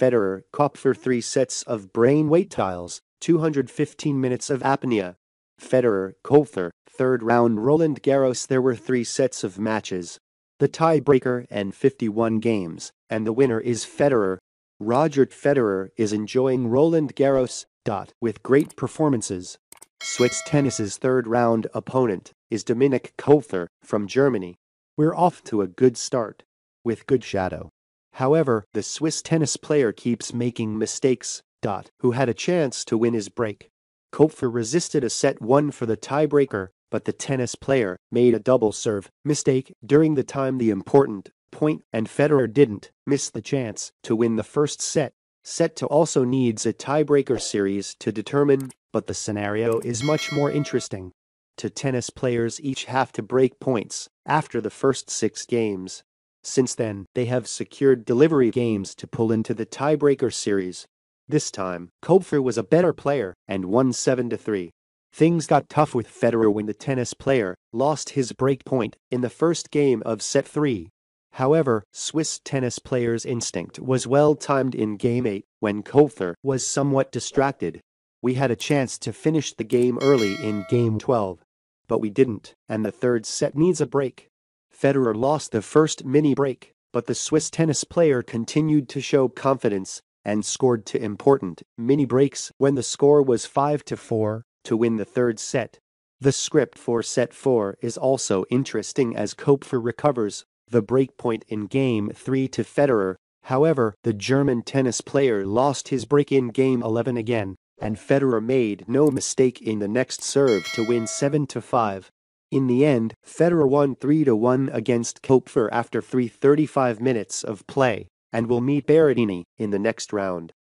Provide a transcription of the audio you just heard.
Federer Kopfer three sets of brain weight tiles, 215 minutes of apnea. Federer, Kofer, third round Roland Garros. There were three sets of matches, the tiebreaker and 51 games, and the winner is Federer. Roger Federer is enjoying Roland Garros, dot, with great performances. Swiss tennis's third round opponent is Dominic Kofer from Germany. We're off to a good start. With good shadow. However, the Swiss tennis player keeps making mistakes, Dot, who had a chance to win his break. Kopfer resisted a set one for the tiebreaker, but the tennis player made a double serve mistake during the time the important point and Federer didn't miss the chance to win the first set. Set to also needs a tiebreaker series to determine, but the scenario is much more interesting. To tennis players each have to break points after the first six games since then, they have secured delivery games to pull into the tiebreaker series. This time, Kopfer was a better player and won 7 3. Things got tough with Federer when the tennis player lost his break point in the first game of set 3. However, Swiss tennis player's instinct was well timed in game 8 when Kopfer was somewhat distracted. We had a chance to finish the game early in game 12, but we didn't, and the third set needs a break. Federer lost the first mini break, but the Swiss tennis player continued to show confidence and scored two important mini breaks when the score was 5 to 4 to win the third set. The script for set 4 is also interesting as Kopfer recovers the breakpoint in game 3 to Federer. However, the German tennis player lost his break in game 11 again, and Federer made no mistake in the next serve to win 7 to 5. In the end, Federer won 3-1 against Kopfer after 335 minutes of play, and will meet Berrettini in the next round.